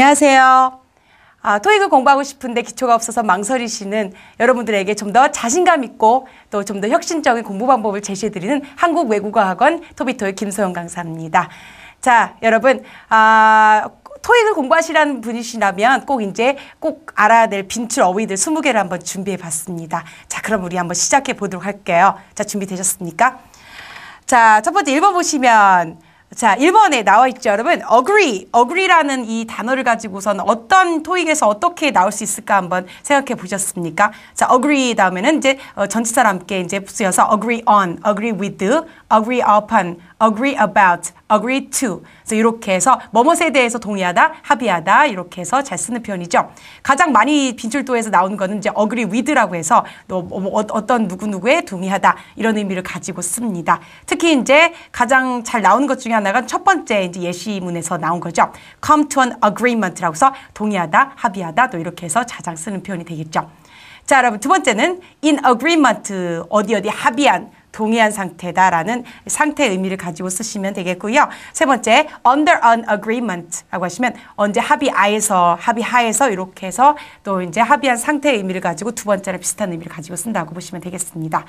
안녕하세요. 아, 토익을 공부하고 싶은데 기초가 없어서 망설이시는 여러분들에게 좀 더 자신감 있고 또 좀 더 혁신적인 공부 방법을 제시해드리는 한국외국어학원 토비토익 김소영 강사입니다. 자, 여러분, 아, 토익을 공부하시라는 분이시라면 꼭 이제 꼭 알아야 될 빈출 어휘들 20개를 한번 준비해 봤습니다. 자, 그럼 우리 한번 시작해 보도록 할게요. 자, 준비되셨습니까? 자, 첫 번째 읽어보시면 자, 1번에 나와 있죠, 여러분. agree, agree라는 이 단어를 가지고선 어떤 토익에서 어떻게 나올 수 있을까 한번 생각해 보셨습니까? 자, agree 다음에는 이제 어, 전치사람 함께 이제 쓰여서 agree on, agree with, agree upon, agree about, agree to. 그래서 이렇게 해서 뭐뭐에 대해서 동의하다, 합의하다 이렇게 해서 잘 쓰는 표현이죠. 가장 많이 빈출도에서 나오는 거는 이제 agree with라고 해서 뭐, 뭐 어, 어떤 누구누구에 동의하다 이런 의미를 가지고 씁니다. 특히 이제 가장 잘 나온 것 중에 하나가 첫 번째 이제 예시문에서 나온 거죠. come to an agreement라고 해서 동의하다, 합의하다 또 이렇게 해서 자장 쓰는 표현이 되겠죠. 자, 여러분 두 번째는 in agreement 어디 어디 합의한 동의한 상태다라는 상태 의미를 가지고 쓰시면 되겠고요. 세 번째, under an agreement라고 하시면 언제 합의 아에서 합의 하에서 이렇게 해서 또 이제 합의한 상태의 의미를 가지고 두 번째랑 비슷한 의미를 가지고 쓴다고 보시면 되겠습니다.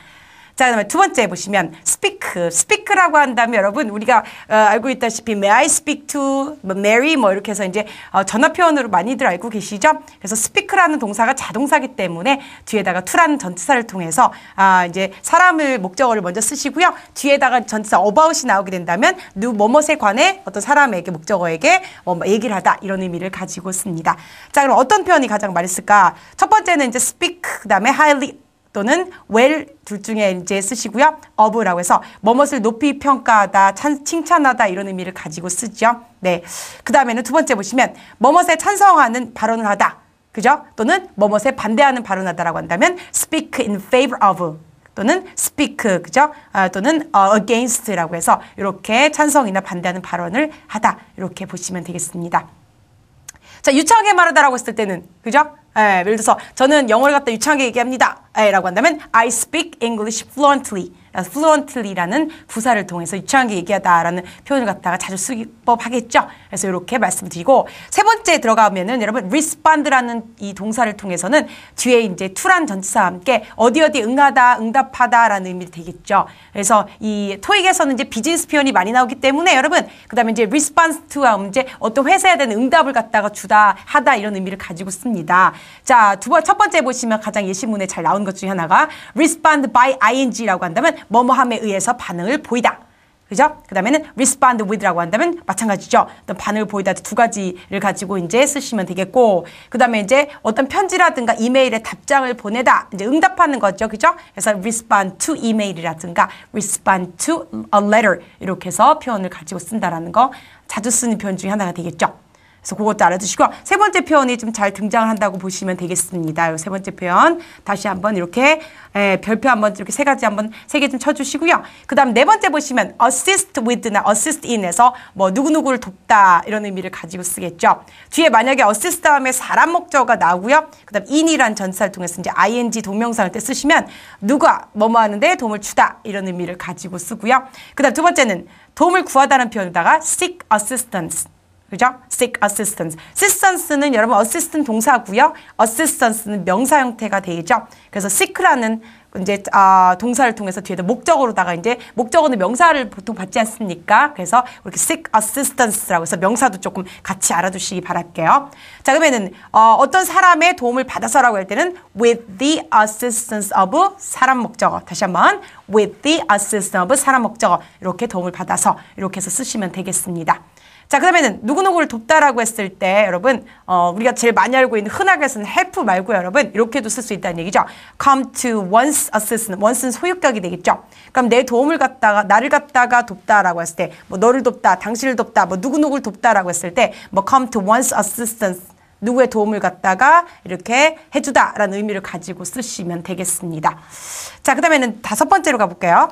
자, 그다음에 두 번째 보시면 speak, speak라고 한다면 여러분 우리가 어, 알고 있다시피 may I speak to 뭐 Mary 뭐 이렇게 해서 이제 어, 전화 표현으로 많이들 알고 계시죠? 그래서 speak라는 동사가 자동사기 때문에 뒤에다가 to라는 전치사를 통해서 아 이제 사람을 목적어를 먼저 쓰시고요. 뒤에다가 전치사 about이 나오게 된다면 누 뭐뭇에 관해 어떤 사람에게 목적어에게 뭐 얘기를 하다 이런 의미를 가지고 씁니다. 자, 그럼 어떤 표현이 가장 많이 쓸까? 첫 번째는 이제 speak 그다음에 highly 또는 well 둘 중에 이제 쓰시고요. of라고 해서 뭐뭇을 높이 평가하다, 찬, 칭찬하다 이런 의미를 가지고 쓰죠. 네. 그 다음에는 두 번째 보시면 뭐뭇에 찬성하는 발언을 하다. 그죠? 또는 뭐뭇에 반대하는 발언하다라고 을 한다면 speak in favor of 또는 speak 그죠? 아, 또는 어, against라고 해서 이렇게 찬성이나 반대하는 발언을 하다 이렇게 보시면 되겠습니다. 자, 유창하게 말하다라고 했을 때는, 그죠? 예, 예를 들어서 저는 영어를 갖다 유창하게 얘기합니다. 예, 라고 한다면 I speak English fluently. fluently라는 부사를 통해서 유창한게 얘기하다라는 표현을 갖다가 자주 쓰기법 하겠죠. 그래서 이렇게 말씀드리고 세 번째 들어가면은 여러분 respond라는 이 동사를 통해서는 뒤에 이제 투란 전치사와 함께 어디 어디 응하다, 응답하다라는 의미가 되겠죠. 그래서 이 토익에서는 이제 비즈니스 표현이 많이 나오기 때문에 여러분 그다음에 이제 response to와 이제 어떤 회사에 대한 응답을 갖다가 주다, 하다 이런 의미를 가지고 씁니다. 자, 두 번 첫 번째 보시면 가장 예시문에 잘 나온 것 중에 하나가 respond by ing라고 한다면 뭐뭐함에 의해서 반응을 보이다. 그죠? 그 다음에는 respond with라고 한다면 마찬가지죠. 어떤 반응을 보이다 두 가지를 가지고 이제 쓰시면 되겠고, 그 다음에 이제 어떤 편지라든가 이메일에 답장을 보내다, 이제 응답하는 거죠. 그죠? 그래서 respond to e m a i l 이라든가 respond to a letter 이렇게 해서 표현을 가지고 쓴다라는 거 자주 쓰는 표현 중에 하나가 되겠죠. 그래서 그것도 알아두시고 세 번째 표현이 좀 잘등장 한다고 보시면 되겠습니다. 세 번째 표현 다시 한번 이렇게 에, 예, 별표 한 번 이렇게 세 가지 한번 세 개 좀 쳐주시고요. 그다음 네 번째 보시면 assist with나 assist in에서 뭐 누구 누구를 돕다 이런 의미를 가지고 쓰겠죠. 뒤에 만약에 assist 다음에 사람 목적어가 나오고요. 그다음 i n 이는 전사를 통해서 이제 ing 동명사를 때 쓰시면 누가 뭐뭐 하는데 도움을 주다 이런 의미를 가지고 쓰고요. 그다음 두 번째는 도움을 구하다는 표현에다가 seek assistance 그죠? seek assistance. assistance는 여러분 assistant 동사고요. assistance는 명사 형태가 되죠. 그래서 seek라는 이제 아, 동사를 통해서 뒤에다 목적으로다가 이제 목적어는 명사를 보통 받지 않습니까? 그래서 이렇게 seek assistance라고 해서 명사도 조금 같이 알아두시기 바랄게요. 자 그러면은 어, 어떤 사람의 도움을 받아서라고 할 때는 with the assistance of 사람 목적어 다시 한번 with the assistance of 사람 목적어 이렇게 도움을 받아서 이렇게 해서 쓰시면 되겠습니다. 자, 그다음에는 누구누구를 돕다라고 했을 때 여러분 어, 우리가 제일 많이 알고 있는 흔하게 쓰는 help 말고 여러분 이렇게도 쓸 수 있다는 얘기죠. come to one's assistance. one's 소유격이 되겠죠. 그럼 내 도움을 갖다가 나를 갖다가 돕다라고 했을 때뭐 너를 돕다, 당신을 돕다, 뭐 누구누구를 돕다라고 했을 때 뭐 come to one's assistance 누구의 도움을 갖다가 이렇게 해주다라는 의미를 가지고 쓰시면 되겠습니다. 자, 그 다음에는 다섯 번째로 가볼게요.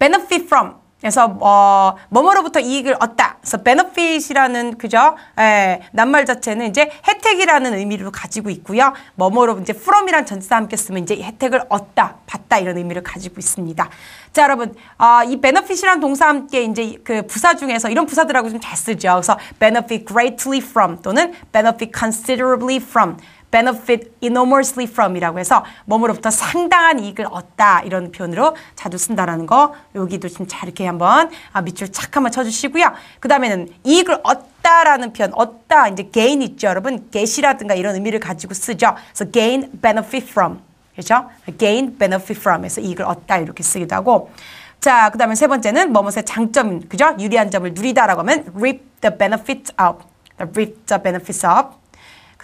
benefit from 그래서 어, 뭐뭐로부터 이익을 얻다. 그래서 benefit이라는 그죠? 에, 예, 낱말 자체는 이제 혜택이라는 의미를 가지고 있고요. 뭐뭐로 이제 from이란 전치사 함께 쓰면 이제 혜택을 얻다, 받다 이런 의미를 가지고 있습니다. 자, 여러분, 어, 이 benefit이란 동사 함께 이제 그 부사 중에서 이런 부사들하고 좀 잘 쓰죠. 그래서 benefit greatly from 또는 benefit considerably from benefit enormously from이라고 해서 몸으로부터 상당한 이익을 얻다 이런 표현으로 자주 쓴다라는 거 여기도 진짜 이렇게 한번 아, 밑줄 착 한번 쳐주시고요. 그 다음에는 이익을 얻다라는 표현 얻다 이제 gain 있죠 여러분 get이라든가 이런 의미를 가지고 쓰죠. 그래서 gain benefit from 그렇죠? gain benefit from에서 이익을 얻다 이렇게 쓰기도 하고 자, 그 다음에 세 번째는 뭐뭐의 장점, 그죠? 유리한 점을 누리다라고 하면 reap the benefits of, reap the benefits of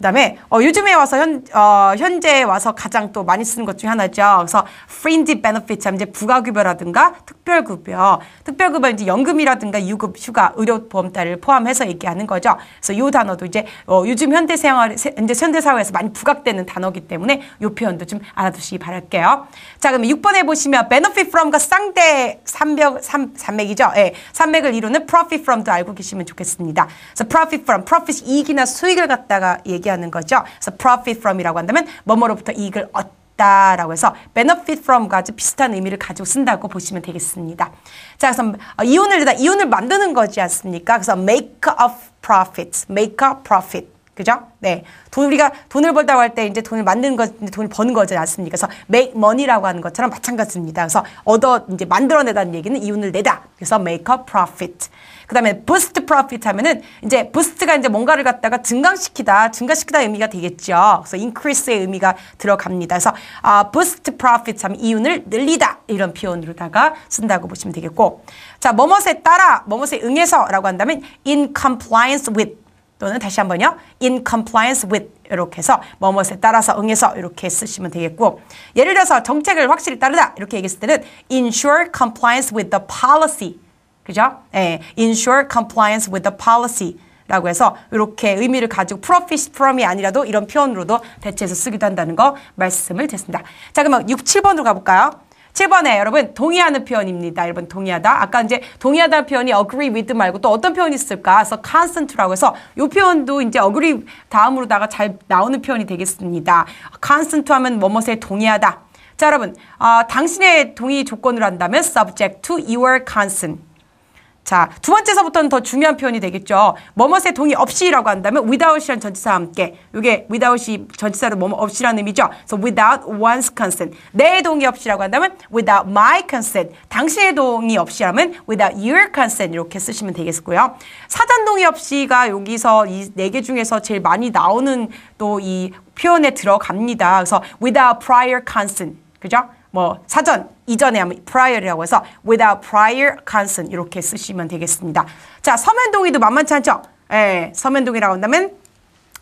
그다음에 어, 요즘에 와서 현, 어, 현재에 와서 가장 또 많이 쓰는 것 중에 하나죠. 그래서 fringe benefits 하면 이제 부가급여라든가 특별급여, 특별급여 이제 연금이라든가 유급, 휴가, 의료보험달을 포함해서 얘기하는 거죠. 그래서 이 단어도 이제 어, 요즘 현대 생활, 세, 이제 현대 사회에서 많이 부각되는 단어기 때문에 이 표현도 좀 알아두시기 바랄게요. 자, 그러면 6번에 보시면 benefit from과 쌍대 삼백 삼삼맥이죠 예, 삼맥을 이루는 profit from도 알고 계시면 좋겠습니다. 그래서 profit from, profit 이익이나 수익을 갖다가 얘기. 얘기하는 거죠. 그래서 profit from이라고 한다면 뭐뭐로부터 이익을 얻다 라고 해서 benefit from과 아주 비슷한 의미를 가지고 쓴다고 보시면 되겠습니다. 자, 그래서 어, 이윤을 다 이윤을 만드는 거지 않습니까? 그래서 make a profit, make a profit. 그죠? 네. 돈, 우리가 돈을 벌다고 할 때 이제 돈을 만드는 거, 돈을 버는 거지 않습니까? 그래서 make money라고 하는 것처럼 마찬가지입니다. 그래서 얻어, 이제 만들어내다는 얘기는 이윤을 내다. 그래서 make a profit. 그다음에 부스트 프로핏 하면은 이제 부스트가 이제 뭔가를 갖다가 증강시키다, 증가시키다 의미가 되겠죠. 그래서 increase의 의미가 들어갑니다. 그래서 아, boost p r o 이윤을 늘리다 이런 표현으로다가 쓴다고 보시면 되겠고 자, 뭐뭇에 따라, 뭐뭇에 응해서라고 한다면 in compliance with 또는 다시 한번요. in compliance with 이렇게 해서 뭐뭇에 따라서 응해서 이렇게 쓰시면 되겠고 예를 들어서 정책을 확실히 따르다 이렇게 얘기했을 때는 ensure compliance with the policy 그죠? 예, ensure compliance with the policy. 라고 해서 이렇게 의미를 가지고 profit from이 아니라도 이런 표현으로도 대체해서 쓰기도 한다는 거 말씀을 드렸습니다. 자, 그러면 6, 7번으로 가볼까요? 7번에 여러분 동의하는 표현입니다. 여러분 동의하다. 아까 이제 동의하다는 표현이 agree with 말고 또 어떤 표현이 있을까? 그래서 c o n s t n t 라고 해서 이 표현도 이제 agree 다음으로다가 잘 나오는 표현이 되겠습니다. c o n s t n t 하면 뭐뭐에 동의하다. 자 여러분 어, 당신의 동의 조건으로 한다면 subject to your consent. 자, 두 번째서부터는 더 중요한 표현이 되겠죠. 뭐뭇의 동의 없이라고 한다면 without이란 전치사와 함께 이게 without이 전치사로 뭐뭇 없이라는 의미죠. 그래서 without one's consent. 내 동의 없이라고 한다면 without my consent. 당신의 동의 없이라면 without your consent 이렇게 쓰시면 되겠고요. 사전 동의 없이가 여기서 이 네 개 중에서 제일 많이 나오는 또 이 표현에 들어갑니다. 그래서 without prior consent. 그죠? 뭐 사전 이전에 하면 prior이라고 해서 without prior consent 이렇게 쓰시면 되겠습니다. 자 서면 동의도 만만치 않죠? 예, 서면 동의라고 한다면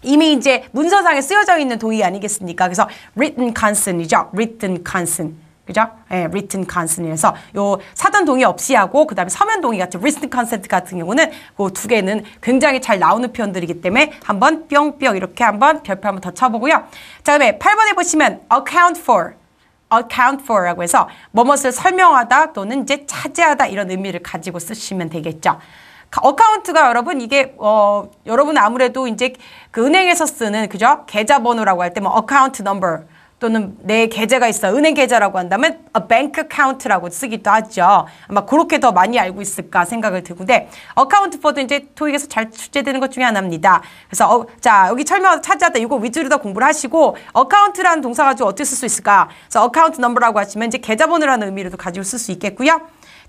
이미 이제 문서상에 쓰여져 있는 동의 아니겠습니까? 그래서 written consent이죠. written consent. 그죠? 예, written consent이라서 요 사전 동의 없이 하고 그다음에 서면 동의 같은 written consent 같은 경우는 그 두 개는 굉장히 잘 나오는 표현들이기 때문에 한번 뿅뿅 이렇게 한번 별표 한번 더 쳐보고요. 자, 그다음에 8번에 보시면 account for account for라고 해서 뭐뭇을 설명하다 또는 이제 차지하다 이런 의미를 가지고 쓰시면 되겠죠. 어카운트가 여러분 이게 어 여러분 아무래도 이제 그 은행에서 쓰는 그죠 계좌번호라고 할 때뭐 어카운트 넘버 또는 내 계좌가 있어 은행 계좌라고 한다면 a bank account라고 쓰기도 하죠. 아마 그렇게 더 많이 알고 있을까 생각을 들고데 어카운트 퍼도 이제 토익에서 잘 출제되는 것 중에 하나입니다. 그래서 어, 자 여기 설명 찾아다 이거 위주로 더 공부를 하시고 어카운트라는 동사 가지고 어떻게 쓸 수 있을까? 그래서 어카운트 넘버라고 하시면 이제 계좌번호라는 의미로도 가지고 쓸 수 있겠고요.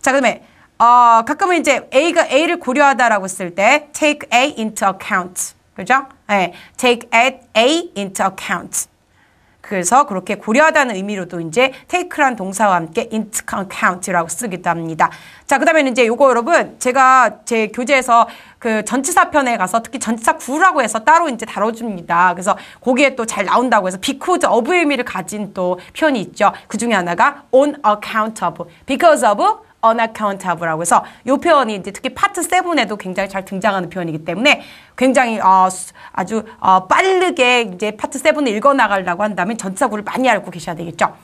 자 그다음에 어, 가끔은 이제 A가 A를 고려하다라고 쓸 때 take A into account 그죠? 네, take at A into account 그래서 그렇게 고려하다는 의미로도 이제 take란 동사와 함께 into account라고 쓰기도 합니다. 자, 그 다음에 이제 요거 여러분, 제가 제 교재에서 그 전치사 편에 가서 특히 전치사 구라고 해서 따로 이제 다뤄줍니다. 그래서 거기에 또 잘 나온다고 해서 because of 의미를 가진 또 표현이 있죠. 그 중에 하나가 on account of, because of unaccountable라고 해서 이 표현이 이제 특히 파트 7에도 굉장히 잘 등장하는 표현이기 때문에 굉장히 어, 아주 어, 빠르게 이제 파트 7을 읽어나가려고 한다면 전사구를 많이 알고 계셔야 되겠죠.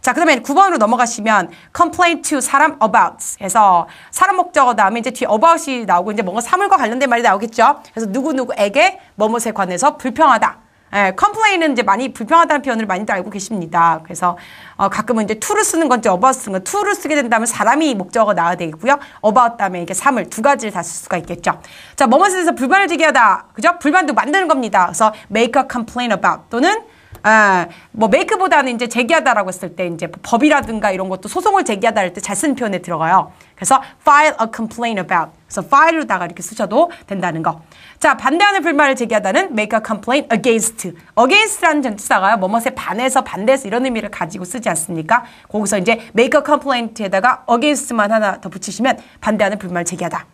자, 그 다음에 9번으로 넘어가시면 complain to 사람 about 해서 사람 목적어 다음에 이제 뒤에 about이 나오고 이제 뭔가 사물과 관련된 말이 나오겠죠. 그래서 누구누구에게 뭐뭇에 관해서 불평하다. 예, 컴플레인은 이제 많이 불평하다는 표현을 많이들 알고 계십니다. 그래서 어, 가끔은 이제 투를 쓰는 건지 어바웃 쓰는 건지 투를 쓰게 된다면 사람이 목적어 가 나와야 되겠고요. 어바웃 다음에 이게 삼을 두 가지를 다 쓸 수가 있겠죠. 자, 머머스에서 불만을 제기하다. 그죠? 불만도 만드는 겁니다. 그래서 make a complaint about 또는 아, 뭐 메이크보다는 이제 제기하다라고 했을 때 이제 법이라든가 이런 것도 소송을 제기하다 할 때 잘 쓰는 표현에 들어가요. 그래서 file a complaint about. 그래서 file로다가 이렇게 쓰셔도 된다는 거. 자, 반대하는 불만을 제기하다는 make a complaint against. against라는 전치사가요. 뭐뭐에 반해서 반대해서 이런 의미를 가지고 쓰지 않습니까? 거기서 이제 make a complaint에다가 against만 하나 더 붙이시면 반대하는 불만을 제기하다.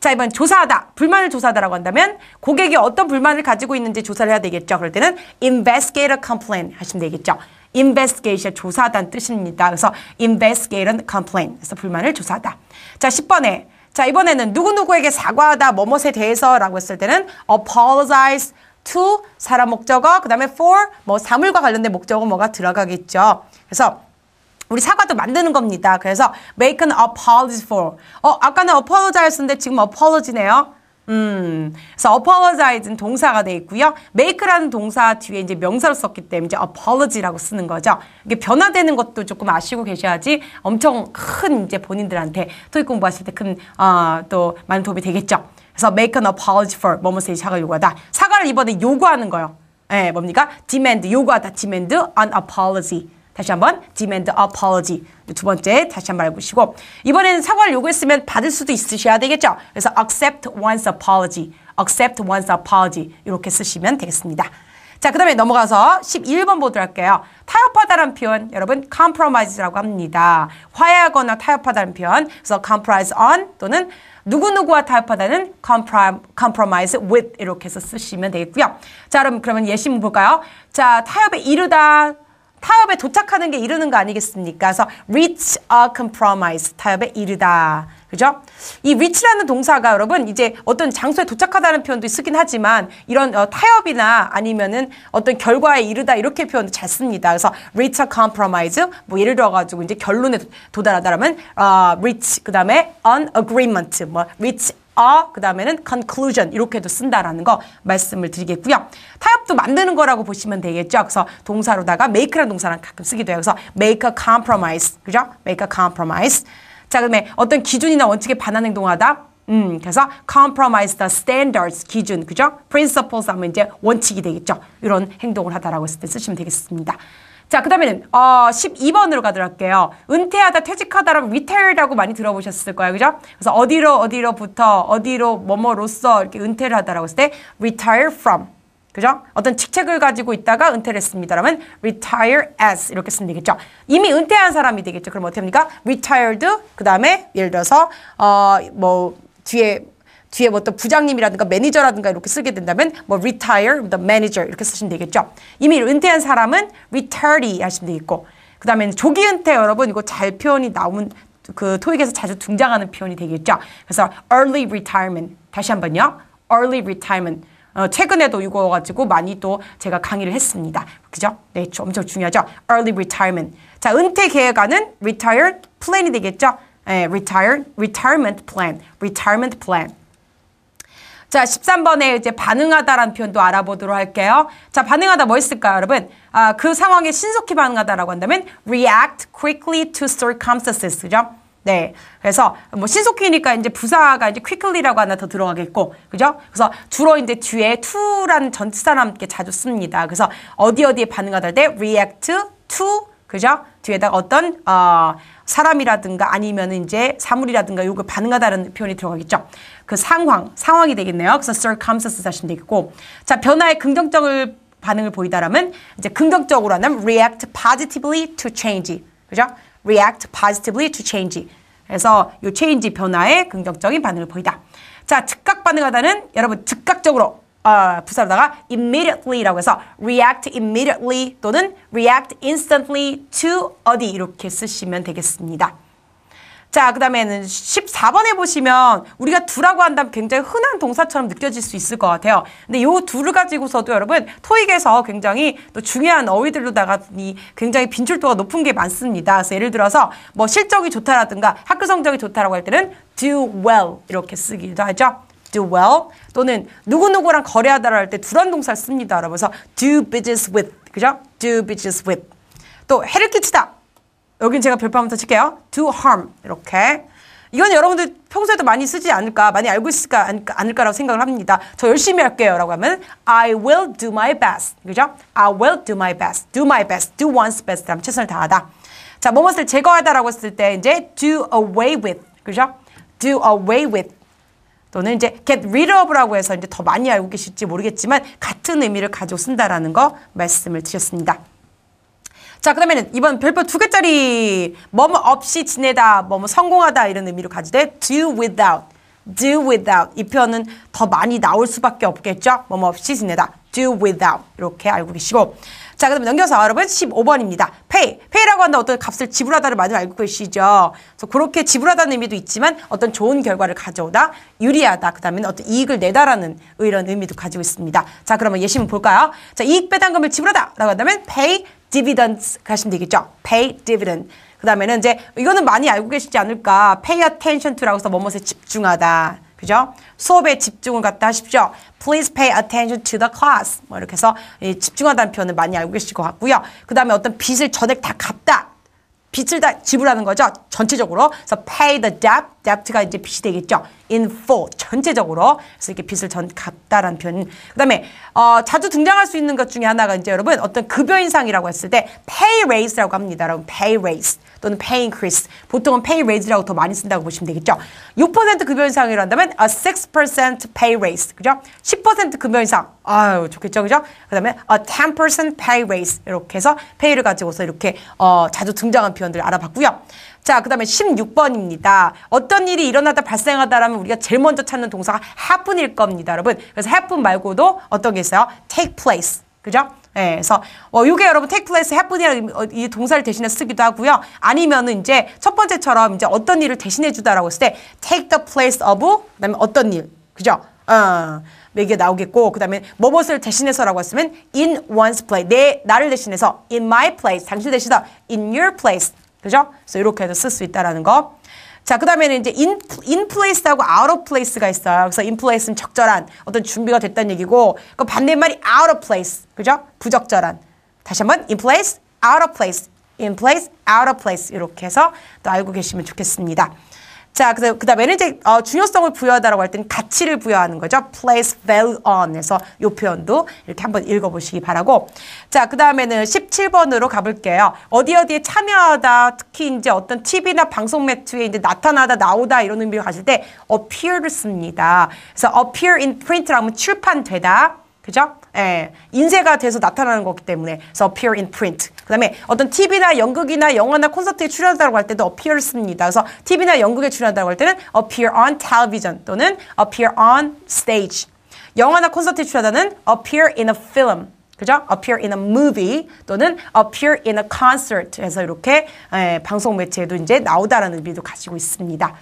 자, 이번 조사하다. 불만을 조사하다라고 한다면 고객이 어떤 불만을 가지고 있는지 조사를 해야 되겠죠. 그럴 때는 investigate a complaint 하시면 되겠죠. investigation 조사하다는 뜻입니다. 그래서 investigate a complaint. 그래서 불만을 조사하다. 자, 10번에 자, 이번에는 누구누구에게 사과하다, 뭐뭇에 대해서라고 했을 때는 apologize to 사람 목적어, 그 다음에 for 뭐 사물과 관련된 목적어 뭐가 들어가겠죠. 그래서 우리 사과도 만드는 겁니다. 그래서 make an apology for. 어, 아까는 apologize였는데 지금 apology네요. 음, 그래서 apologize는 동사가 돼 있고요. make라는 동사 뒤에 이제 명사로 썼기 때문에 이제 apology라고 쓰는 거죠. 이게 변화되는 것도 조금 아시고 계셔야지 엄청 큰 이제 본인들한테 토익 공부하실 때 큰, 어, 또 많은 도움이 되겠죠. 그래서 make an apology for 뭐뭐세 사과 요구하다. 사과를 이번에 요구하는 거예요. 예, 뭡니까? demand, 요구하다, demand an apology. 다시 한번 demand apology 두 번째 다시 한 번 해보시고 이번에는 사과를 요구했으면 받을 수도 있으셔야 되겠죠. 그래서 accept one's apology, accept one's apology 이렇게 쓰시면 되겠습니다. 자, 그 다음에 넘어가서 11번 보도록 할게요. 타협하다라는 표현, 여러분, compromise라고 합니다. 화해하거나 타협하다는 표현, 그래서 compromise on 또는 누구누구와 타협하다는 compromise with 이렇게 해서 쓰시면 되겠고요. 자, 그럼 그러면 예시문 볼까요? 자, 타협에 이르다. 타협에 도착하는 게 이르는 거 아니겠습니까? 그래서 reach a compromise 타협에 이르다. 그죠? 이 reach라는 동사가 여러분 이제 어떤 장소에 도착하다는 표현도 쓰긴 하지만 이런 어, 타협이나 아니면은 어떤 결과에 이르다 이렇게 표현도 잘 씁니다. 그래서 reach a compromise 뭐 예를 들어 가지고 이제 결론에 도달하다라면 어, reach 그다음에 an agreement 뭐 reach a 어, 그 다음에는 conclusion 이렇게도 쓴다라는 거 말씀을 드리겠고요. 타협도 만드는 거라고 보시면 되겠죠. 그래서 동사로다가 make라는 동사랑 가끔 쓰기도 해요. 그래서 make a compromise 그죠? make a compromise 자 그다음에 어떤 기준이나 원칙에 반한 행동하다 음, 그래서 compromise the standards 기준, 그죠? principles 하면 이제 원칙이 되겠죠. 이런 행동을 하다라고 했을 때 쓰시면 되겠습니다. 자, 그 다음에는, 어, 12번으로 가도록 할게요. 은퇴하다, 퇴직하다라면위 e 이라고 많이 들어보셨을 거예요. 그죠? 그래서 어디로, 어디로부터, 어디로, 뭐뭐로서 이렇게 은퇴를 하다라고 했을 때 retire from. 그죠? 어떤 직책을 가지고 있다가 은퇴를 했습니다. 라면 retire as 이렇게 쓰면 되겠죠. 이미 은퇴한 사람이 되겠죠. 그럼 어떻게 합니까? retired, 그 다음에 예를 들어서, 어, 뭐, 뒤에 뒤에 뭐 어떤 부장님이라든가 매니저라든가 이렇게 쓰게 된다면 뭐 retire, the manager 이렇게 쓰시면 되겠죠. 이미 은퇴한 사람은 retiree 하시면 되겠고 그다음에 조기 은퇴 여러분 이거 잘 표현이 나온 그 토익에서 자주 등장하는 표현이 되겠죠. 그래서 early retirement 다시 한번요. early retirement 어, 최근에도 이거 가지고 많이 또 제가 강의를 했습니다. 그죠? 네, 엄청 중요하죠. early retirement. 자, 은퇴 계획안은 retire plan이 되겠죠. 예, retire, retirement plan, retirement plan. 자, 13번에 이제 반응하다라는 표현도 알아보도록 할게요. 자, 반응하다 뭐 있을까요, 여러분? 아, 그 상황에 신속히 반응하다라고 한다면 react quickly to circumstances, 그죠? 네. 그래서 뭐 신속히니까 이제 부사가 이제 quickly라고 하나 더 들어가겠고, 그죠? 그래서 주로 이제 뒤에 to라는 전치사 함께 자주 씁니다. 그래서 어디 어디에 반응하다 할때 react to 그죠? 뒤에다가 어떤 어, 사람이라든가 아니면 이제 사물이라든가 요거 반응하다는 표현이 들어가겠죠. 그 상황, 상황이 되겠네요. 그래서 circumstance 하시면 되겠고. 자, 변화의 긍정적을 반응을 보이다라면 이제 긍정적으로 하면 react positively to change. 그죠? react positively to change. 그래서 요 change 변화에 긍정적인 반응을 보이다. 자, 즉각 반응하다는 여러분 즉각적으로 어, 부사로다가 immediately라고 해서 react immediately 또는 react instantly to 어디 이렇게 쓰시면 되겠습니다. 자, 그 다음에는 14번에 보시면 우리가 두라고 한다면 굉장히 흔한 동사처럼 느껴질 수 있을 것 같아요. 근데 요 두를 가지고서도 여러분 토익에서 굉장히 또 중요한 어휘들로다가 굉장히 빈출도가 높은 게 많습니다. 그래서 예를 들어서 뭐 실적이 좋다라든가 학교 성적이 좋다라고 할 때는 do well 이렇게 쓰기도 하죠. do well 또는 누구누구랑 거래하다할때 두란 동사를 씁니다. 여러분. 그래서 do business with. 그죠? do business with. 또 해를 끼치다. 여긴 제가 별표하면서 칠게요. do harm. 이렇게. 이건 여러분들 평소에도 많이 쓰지 않을까, 많이 알고 있을까, 않을까라고 생각을 합니다. 저 열심히 할게요. 라고 하면, I will do my best. 그죠? I will do my best. do my best. do one's best. 라면 최선을 다하다. 자, 무엇을 제거하다라고 했을 때, 이제 do away with. 그죠? do away with. 또는 이제 get rid of라고 해서 이제 더 많이 알고 계실지 모르겠지만 같은 의미를 가지고 쓴다라는 거 말씀을 드렸습니다. 자, 그다음에 이번 별표 두 개짜리 뭐뭐 없이 지내다, 뭐뭐 성공하다 이런 의미로 가지되 do without, do without 이 표현은 더 많이 나올 수밖에 없겠죠. 뭐뭐 없이 지내다, do without 이렇게 알고 계시고 자, 그럼음 넘겨서 여러분 15번입니다. pay. pay라고 한다 어떤 값을 지불하다를 많이 알고 계시죠. 그래서 그렇게 지불하다는 의미도 있지만 어떤 좋은 결과를 가져오다, 유리하다, 그다음에 어떤 이익을 내다라는 이런 의미도 가지고 있습니다. 자, 그러면 예시문 볼까요? 자, 이익 배당금을 지불하다라고 한다면 pay dividends 하시면 되겠죠. pay dividend. 그 다음에는 이제 이거는 많이 알고 계시지 않을까. pay attention to라고 해서 뭐뭐에 집중하다. 그죠? 수업에 집중을 갖다 하십시오. Please pay attention to the class. 뭐 이렇게 해서 집중하다는 표현을 많이 알고 계실 것 같고요. 그 다음에 어떤 빚을 전액 다 갚다. 빚을 다 지불하는 거죠. 전체적으로. 그래서 pay the debt. debt가 이제 빚이 되겠죠. in full. 전체적으로. 그래서 이렇게 빚을 전갚다는 표현. 그다음에 어 자주 등장할 수 있는 것 중에 하나가 이제 여러분 어떤 급여 인상이라고 했을 때 pay raise라고 합니다. 여러분 pay raise 또는 pay increase. 보통은 pay raise라고 더 많이 쓴다고 보시면 되겠죠. 6% 급여 인상이라 한다면 a 6% pay raise. 그죠? 10% 급여 인상. 아유, 좋겠죠. 그죠? 그다음에 a 10% pay raise. 이렇게 해서 pay를 가지고서 이렇게 어 자주 등장한 표현들 알아봤고요. 자, 그 다음에 16번입니다. 어떤 일이 일어나다 발생하다라면 우리가 제일 먼저 찾는 동사가 happen일 겁니다, 여러분. 그래서 happen 말고도 어떤 게 있어요? take place. 그죠? 예, 그래서 어, 요게 여러분 take place happen이라는 어, 이 동사를 대신에 쓰기도 하고요. 아니면은 이제 첫 번째처럼 이제 어떤 일을 대신해 주다라고 했을 때 take the place of 그다음에 어떤 일. 그죠? 어, 이게 나오겠고 그 다음에 무엇을 대신해서라고 했으면 in one's place 내 나를 대신해서 in my place 당신 대신다 in your place 그죠? 그래서 이렇게 해서 쓸 수 있다라는 거. 자, 그 다음에는 이제 in, in place하고 out of place가 있어요. 그래서 in place는 적절한 어떤 준비가 됐다는 얘기고, 그 반대말이 out of place. 그죠? 부적절한. 다시 한번 in place, out of place, in place, out of place. 이렇게 해서 또 알고 계시면 좋겠습니다. 자, 그 다음에는 이제 어, 중요성을 부여하다라고 할 때는 가치를 부여하는 거죠. place value on. 해서 이 표현도 이렇게 한번 읽어보시기 바라고. 자, 그 다음에는 17번으로 가볼게요. 어디 어디에 참여하다, 특히 이제 어떤 TV나 방송 매트에 이제 나타나다, 나오다 이런 의미로 가실 때 appear를 씁니다. 그래서 appear in print라면 출판되다. 그죠? 예, 인쇄가 돼서 나타나는 거기 때문에 so appear in print. 그다음에 어떤 TV나 연극이나 영화나 콘서트에 출연한다고 할 때도 appears입니다. 그래서 TV나 연극에 출연한다고 할 때는 appear on television 또는 appear on stage. 영화나 콘서트에 출연하는 appear in a film. 그죠? appear in a movie 또는 appear in a concert 해서 이렇게 에, 예, 방송 매체에도 이제 나오다라는 의미도 가지고 있습니다.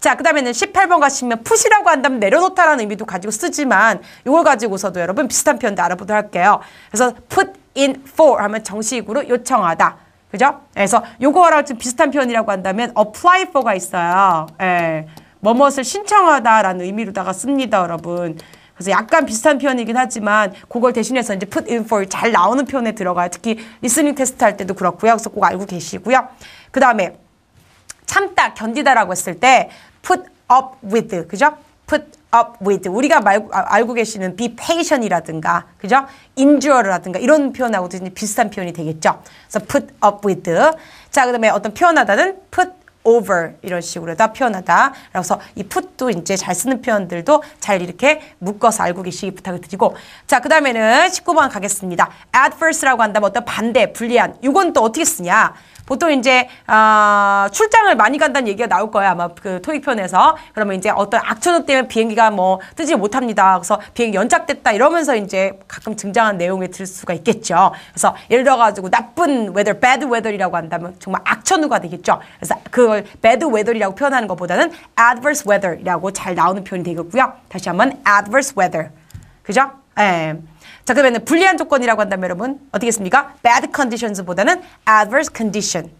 자, 그 다음에는 18번 가시면 푸시라고 한다면 내려놓다라는 의미도 가지고 쓰지만 이걸 가지고서도 여러분 비슷한 표현도 알아보도록 할게요. 그래서 put in for 하면 정식으로 요청하다. 그죠? 그래서 요거랑 좀 비슷한 표현이라고 한다면 apply for가 있어요. 예. 뭐뭇을 신청하다라는 의미로다가 씁니다, 여러분. 그래서 약간 비슷한 표현이긴 하지만 그걸 대신해서 이제 put in for 잘 나오는 표현에 들어가요. 특히 리스닝 테스트 할 때도 그렇고요. 그래서 꼭 알고 계시고요. 그 다음에 참다, 견디다라고 했을 때 put up with, 그죠? put up with 우리가 말, 아, 알고 계시는 be patient이라든가 그죠? endure라든가 이런 표현하고 비슷한 표현이 되겠죠. 그래서 put up with 자 그다음에 어떤 표현하다는 put over 이런 식으로다 표현하다. 그래서 이 put도 이제 잘 쓰는 표현들도 잘 이렇게 묶어서 알고 계시기 부탁을 드리고 자 그다음에는 19번 가겠습니다. adverse라고 한다면 어떤 반대, 불리한 이건 또 어떻게 쓰냐? 보통 이제 아, 출장을 많이 간다는 얘기가 나올 거예요. 아마 그 토익편에서. 그러면 이제 어떤 악천후 때문에 비행기가 뭐 뜨지 못합니다. 그래서 비행 연착됐다 이러면서 이제 가끔 등장한 내용이 들 수가 있겠죠. 그래서 예를 들어 가지고 나쁜 weather, bad weather이라고 한다면 정말 악천후가 되겠죠. 그래서 그걸 bad weather이라고 표현하는 것보다는 adverse weather이라고 잘 나오는 표현이 되겠고요. 다시 한번 adverse weather. 그죠? 예. 자, 그러면 불리한 조건이라고 한다면 여러분 어떻겠습니까? bad conditions보다는 adverse condition.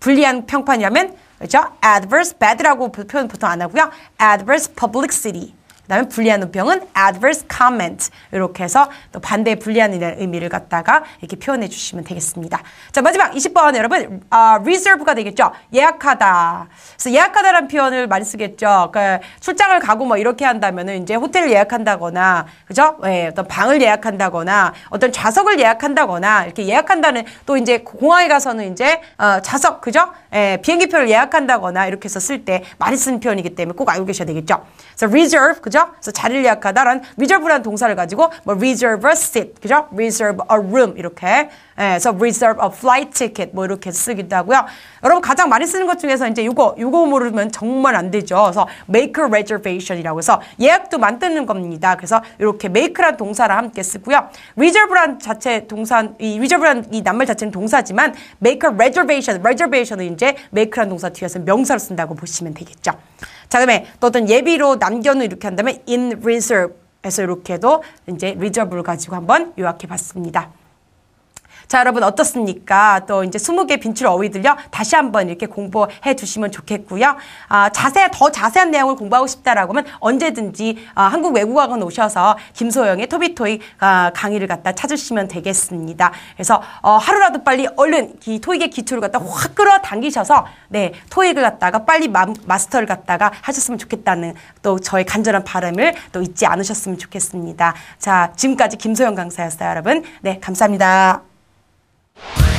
불리한 평판이라면 그렇죠? adverse bad라고 표현 보통 안 하고요. adverse publicity. 그다음에 불리한 논평은 adverse comment 이렇게 해서 또반대 불리한 의미를 갖다가 이렇게 표현해 주시면 되겠습니다. 자 마지막 20번 여러분 아, reserve가 되겠죠. 예약하다. 그래서 예약하다라는 표현을 많이 쓰겠죠. 그러니까 출장을 가고 뭐 이렇게 한다면은 이제 호텔을 예약한다거나 그죠? 예, 어떤 방을 예약한다거나 어떤 좌석을 예약한다거나 이렇게 예약한다는 또 이제 공항에 가서는 이제 어, 좌석 그죠? 예, 비행기표를 예약한다거나 이렇게 해서 쓸 때 많이 쓰는 표현이기 때문에 꼭 알고 계셔야 되겠죠. 그래서 reserve 그죠? 그래서 자리를 예약하다라는 reserve라는 동사를 가지고 뭐 reserve a seat 그죠? reserve a room 이렇게 예, 그래 reserve a flight ticket 뭐 이렇게 쓰기도 하고요. 여러분 가장 많이 쓰는 것 중에서 이제 이거 이거 모르면 정말 안 되죠. 그래서 make a reservation이라고 해서 예약도 만드는 겁니다. 그래서 이렇게 make란 동사랑 함께 쓰고요. reserve란 자체 동사 이 reserve란 이 낱말 자체는 동사지만 make a reservation, reservation은 이제 make란 동사 뒤에서 명사로 쓴다고 보시면 되겠죠. 자, 그다음에 또 어떤 예비로 남겨놓은 이렇게 한다면 in reserve 에서 이렇게도 이제 reserve를 가지고 한번 요약해 봤습니다. 자, 여러분 어떻습니까? 또 이제 20개 빈출 어휘들요. 다시 한번 이렇게 공부해 주시면 좋겠고요. 아, 자세 더 자세한 내용을 공부하고 싶다라고 하면 언제든지 아, 한국 외국어학원 오셔서 김소영의 토비토익 아, 강의를 갖다 찾으시면 되겠습니다. 그래서 어, 하루라도 빨리 얼른 이 토익의 기초를 갖다 확 끌어당기셔서 네, 토익을 갖다가 빨리 마, 마스터를 갖다가 하셨으면 좋겠다는 또 저의 간절한 바람을 또 잊지 않으셨으면 좋겠습니다. 자, 지금까지 김소영 강사였어요, 여러분. 네, 감사합니다. Bye.